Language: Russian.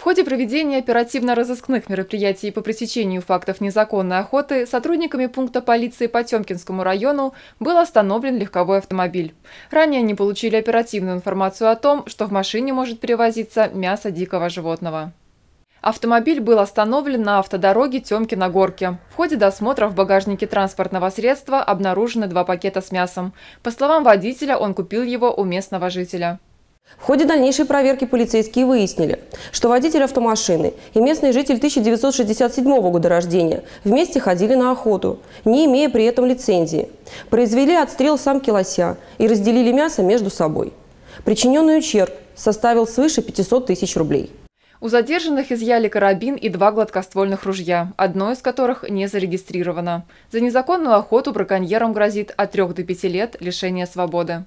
В ходе проведения оперативно-розыскных мероприятий по пресечению фактов незаконной охоты сотрудниками пункта полиции по Тёмкинскому району был остановлен легковой автомобиль. Ранее они получили оперативную информацию о том, что в машине может перевозиться мясо дикого животного. Автомобиль был остановлен на автодороге Темки на горке. В ходе досмотра в багажнике транспортного средства обнаружены два пакета с мясом. По словам водителя, он купил его у местного жителя. В ходе дальнейшей проверки полицейские выяснили, что водитель автомашины и местный житель 1967 года рождения вместе ходили на охоту, не имея при этом лицензии. Произвели отстрел самки лося и разделили мясо между собой. Причиненный ущерб составил свыше 500 тысяч рублей. У задержанных изъяли карабин и два гладкоствольных ружья, одно из которых не зарегистрировано. За незаконную охоту браконьерам грозит от 3 до 5 лет лишения свободы.